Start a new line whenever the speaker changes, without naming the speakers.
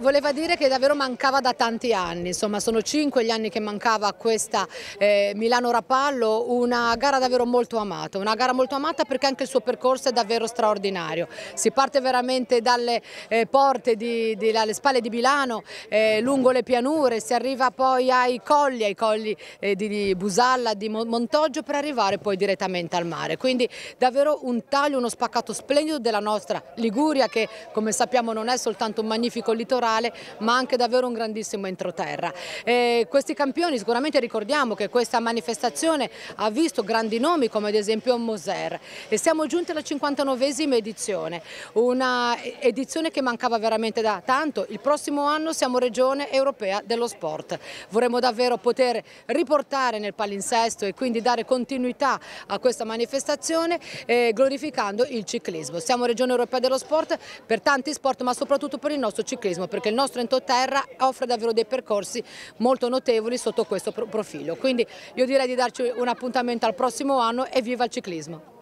Voleva dire che davvero mancava da tanti anni, insomma sono cinque gli anni che mancava a questa eh, Milano-Rapallo, una gara davvero molto amata, una gara molto amata perché anche il suo percorso è davvero straordinario, si parte veramente dalle eh, porte, di, di, dalle spalle di Milano, eh, lungo le pianure, si arriva poi ai colli, ai colli eh, di, di, Busalla, di Montoggio per arrivare poi direttamente al mare, quindi davvero un taglio, uno spaccato splendido della nostra Liguria che come sappiamo non è soltanto un magnifico litorale, culturale ma anche davvero un grandissimo entroterra. E eh, questi campioni sicuramente ricordiamo che questa manifestazione ha visto grandi nomi come ad esempio Moser e siamo giunti alla 59esima edizione, una edizione che mancava veramente da tanto, il prossimo anno siamo regione europea dello sport, vorremmo davvero poter riportare nel palinsesto e quindi dare continuità a questa manifestazione eh, glorificando il ciclismo. Siamo regione europea dello sport per tanti sport ma soprattutto per il nostro ciclismo perché il nostro Entoterra offre davvero dei percorsi molto notevoli sotto questo profilo. Quindi io direi di darci un appuntamento al prossimo anno e viva il ciclismo!